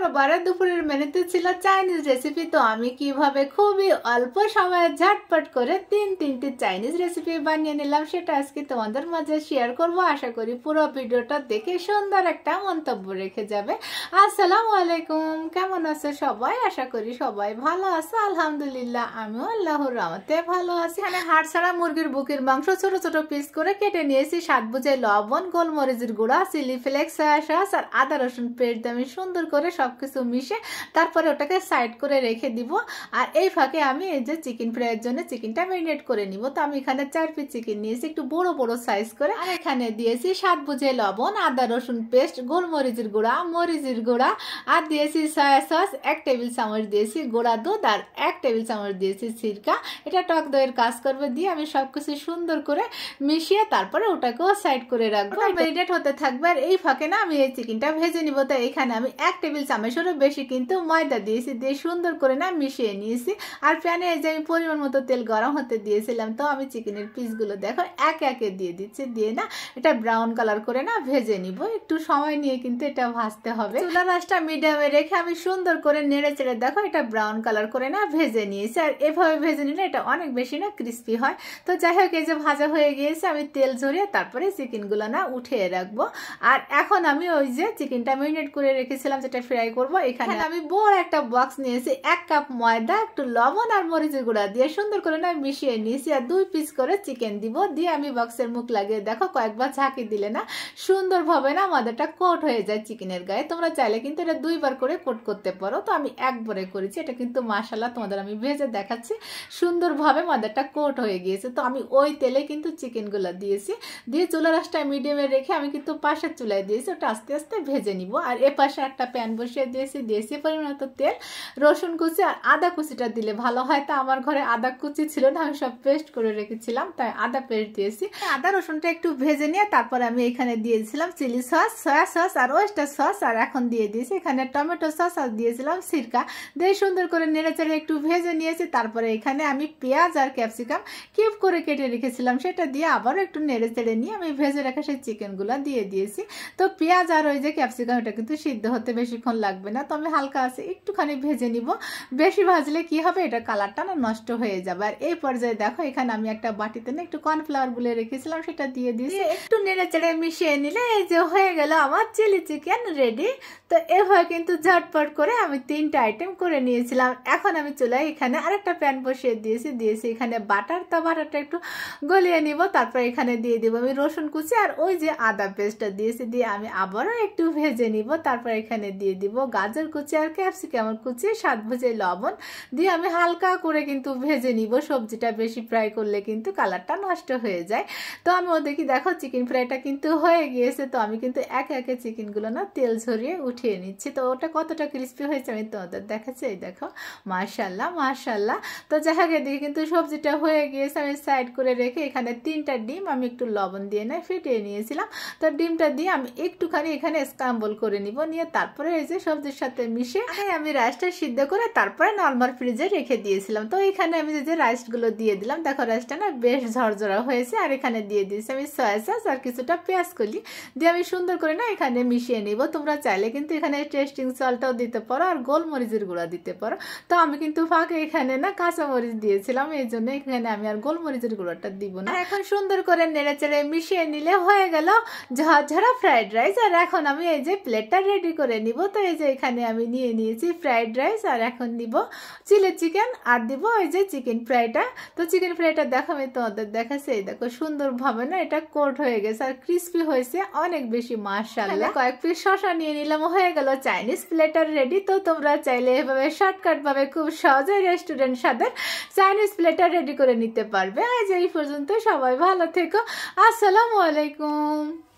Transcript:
শুক্রবারে দুপুরের মেনুতে ছিল চাইনিজ রেসিপি তো আমি কিভাবে খুবই অল্প সময়ে ঝটপট করে তিন তিনটি চাইনিজ রেসিপি বানিয়ে নিলাম সেটা আজকে তোমাদের মাঝে শেয়ার করব আশা করি পুরো ভিডিওটা দেখে সুন্দর একটা মন্তব্য রেখে যাবে আসসালামু আলাইকুম কেমন আছো সবাই আশা করি সবাই ভালো আছো আলহামদুলিল্লাহ আমিও আল্লাহর রহমতে ভালো আছি এখানে হাড় ছাড়া মুরগির বুকের মাংস ছোট ছোট পিস করে কেটে নিয়েছি সাত বুঝে লবণ গোলমরিচের গুঁড়া চিলি ফ্লেক্স সয়া সস আর আদা রসুন পেট দিয়ে আমি সুন্দর করে সব সব কিছু মিশে তারপরে ওটাকে সাইড করে রেখে দিব আর এই ফাঁকে আমি এই যে চিকেন ফ্রাইয়ের জন্য চিকেনটা ম্যারিনেট করে নিব তো আমি এখানে চার পিস চিকেন নিয়েছি একটু বড় বড় সাইজ করে আর এখানে দিয়েছি স্বাদ বুঝে লবণ আদা রসুন পেস্ট গোলমরিচের গুঁড়া মরিচের গুঁড়া আর দিয়েছি সয়া সস এক টেবিল চামচ দিয়েছি গোড়া দুধ আর এক টেবিল চামচ দিয়েছি সিরকা এটা টক দইয়ের কাজ করবে দিয়ে আমি সব কিছু সুন্দর করে মিশিয়ে তারপরে ওটাকেও সাইড করে রাখবো ম্যারিনেট হতে থাকবে আর এই ফাঁকে না আমি এই চিকেনটা ভেজে নিব তো এখানে আমি এক টেবিল চামচ গ্রামেশরও বেশি কিন্তু ময়দা দিয়েছি দিয়ে সুন্দর করে না মিশিয়ে নিয়েছি আর প্যানে এই যে আমি পরিমাণ মতো তেল গরম হতে দিয়েছিলাম তো আমি চিকেনের পিসগুলো দেখো এক একে দিয়ে দিচ্ছি দিয়ে না এটা ব্রাউন কালার করে না ভেজে নিব একটু সময় নিয়ে কিন্তু এটা ভাজতে হবে চুলা রাসটা মিডিয়ামে রেখে আমি সুন্দর করে নেড়ে চেড়ে দেখো এটা ব্রাউন কালার করে না ভেজে নিয়েছি আর এভাবে ভেজে নিলে এটা অনেক বেশি না ক্রিস্পি হয় তো যাই হোক এই যে ভাজা হয়ে গিয়েছে আমি তেল ঝরিয়ে তারপরে চিকেনগুলো না উঠিয়ে রাখবো আর এখন আমি ওই যে চিকেনটা মেরিনেট করে রেখেছিলাম যেটা ফ্রাই করবো এখানে হ্যাঁ, আমি বড় একটা বক্স নিয়েছি এক কাপ ময়দা একটু লবণ আর মরিচের গুঁড়া দিয়ে সুন্দর করে না মিশিয়ে নিয়েছি আর দুই পিস করে চিকেন দিব দিয়ে আমি বক্সের মুখ লাগিয়ে দেখো কয়েকবার ঝাঁকি দিলে না সুন্দরভাবে না ময়দাটা কোট হয়ে যায় চিকেনের গায়ে তোমরা চাইলে কিন্তু এটা দুইবার করে কোট করতে পারো তো আমি একবারে করেছি এটা কিন্তু মাসাল্লাহ তোমাদের আমি ভেজে দেখাচ্ছি সুন্দরভাবে ময়দাটা কোট হয়ে গিয়েছে তো আমি ওই তেলে কিন্তু চিকেনগুলো দিয়েছি দিয়ে চুলা রাসটা মিডিয়ামে রেখে আমি কিন্তু পাশের চুলায় দিয়েছি ওটা আস্তে আস্তে ভেজে নিব আর এ পাশে একটা প্যান বসে মিশিয়ে দিয়েছি দিয়েছি পরিমাণত তেল রসুন কুচি আর আদা কুচিটা দিলে ভালো হয় তো আমার ঘরে আদা কুচি ছিল না আমি সব পেস্ট করে রেখেছিলাম তাই আদা পেস্ট দিয়েছি আদা রসুনটা একটু ভেজে নিয়ে তারপর আমি এখানে দিয়েছিলাম চিলি সস সয়া সস আর ওয়েস্টার সস আর এখন দিয়ে দিয়েছি এখানে টমেটো সস আর দিয়েছিলাম সিরকা দিয়ে সুন্দর করে নেড়েচেড়ে একটু ভেজে নিয়েছি তারপরে এখানে আমি পেঁয়াজ আর ক্যাপসিকাম কিউব করে কেটে রেখেছিলাম সেটা দিয়ে আবারও একটু নেড়েচেড়ে নিয়ে আমি ভেজে রাখা সেই চিকেনগুলো দিয়ে দিয়েছি তো পেঁয়াজ আর ওই যে ক্যাপসিকাম এটা কিন্তু সিদ্ধ হতে বেশিক্ষণ লাগে লাগবে না তো আমি হালকা আছে একটুখানি ভেজে নিব বেশি ভাজলে কি হবে এটা কালারটা না নষ্ট হয়ে যাবে আর এই পর্যায়ে দেখো এখানে আমি একটা বাটিতে না একটু কর্নফ্লাওয়ার গুলে রেখেছিলাম সেটা দিয়ে দিয়েছি একটু নেড়ে চেড়ে মিশিয়ে নিলে এই যে হয়ে গেল আমার চিলি চিকেন রেডি তো এভাবে কিন্তু ঝটপট করে আমি তিনটা আইটেম করে নিয়েছিলাম এখন আমি চলে এখানে আরেকটা প্যান বসিয়ে দিয়েছি দিয়েছি এখানে বাটার তো বাটারটা একটু গলিয়ে নিব তারপর এখানে দিয়ে দিব আমি রসুন কুচি আর ওই যে আদা পেস্টটা দিয়েছি দিয়ে আমি আবারও একটু ভেজে নিব তারপর এখানে দিয়ে দিব গাজর কুচি আর ক্যাপসিকামের কুচি সাত ভেজে লবণ দিয়ে আমি হালকা করে কিন্তু ভেজে নিব সবজিটা বেশি ফ্রাই করলে কিন্তু কালারটা নষ্ট হয়ে যায় তো আমি ওদেরকে দেখো চিকেন ফ্রাইটা কিন্তু হয়ে গিয়েছে তো আমি কিন্তু একে একে চিকেনগুলো না তেল ঝরিয়ে উঠিয়ে নিচ্ছি তো ওটা কতটা ক্রিস্পি হয়েছে আমি তোমাদের দেখাচ্ছি এই দেখো মার্শাল্লাহ মার্শাল্লাহ তো যাই হোক এদিকে কিন্তু সবজিটা হয়ে গিয়েছে আমি সাইড করে রেখে এখানে তিনটা ডিম আমি একটু লবণ দিয়ে নেয় ফিটিয়ে নিয়েছিলাম তো ডিমটা দিয়ে আমি একটুখানি এখানে স্ক্রাম্বল করে নিব নিয়ে তারপরে এই যে সবজির সাথে মিশে আমি রাইসটা সিদ্ধ করে তারপরে নর্মাল ফ্রিজে রেখে দিয়েছিলাম তো এখানে আমি যে রাইসগুলো দিয়ে দিলাম দেখো রাইসটা না বেশ ঝরঝরা হয়েছে আর এখানে দিয়ে দিয়েছি আমি সয়া সস আর কিছুটা পেঁয়াজ কলি দিয়ে আমি সুন্দর করে না এখানে মিশিয়ে নিব তোমরা চাইলে কিন্তু এখানে টেস্টিং সলটাও দিতে পারো আর গোলমরিচের গুঁড়া দিতে পারো তো আমি কিন্তু ফাঁকে এখানে না কাঁচামরিচ দিয়েছিলাম এই জন্য এখানে আমি আর গোলমরিচের গুঁড়াটা দিব না এখন সুন্দর করে নেড়ে চেড়ে মিশিয়ে নিলে হয়ে গেল ঝরঝরা ফ্রাইড রাইস আর এখন আমি এই যে প্লেটটা রেডি করে নিব তো এই যে এখানে আমি নিয়ে নিয়েছি ফ্রাইড রাইস আর এখন দিব চিলি চিকেন আর দিব ওই যে চিকেন ফ্রাইটা তো চিকেন ফ্রাইটা দেখো আমি তোমাদের দেখাচ্ছি এই দেখো সুন্দরভাবে না এটা কোট হয়ে গেছে আর ক্রিস্পি হয়েছে অনেক বেশি মার্শাল্লাহ কয়েক পিস শশা নিয়ে নিলাম হয়ে গেল চাইনিজ প্লেটার রেডি তো তোমরা চাইলে এভাবে শর্টকাট ভাবে খুব সহজে রেস্টুরেন্ট স্বাদের চাইনিজ প্লেটার রেডি করে নিতে পারবে আজ এই পর্যন্ত সবাই ভালো থেকো আসসালামু আলাইকুম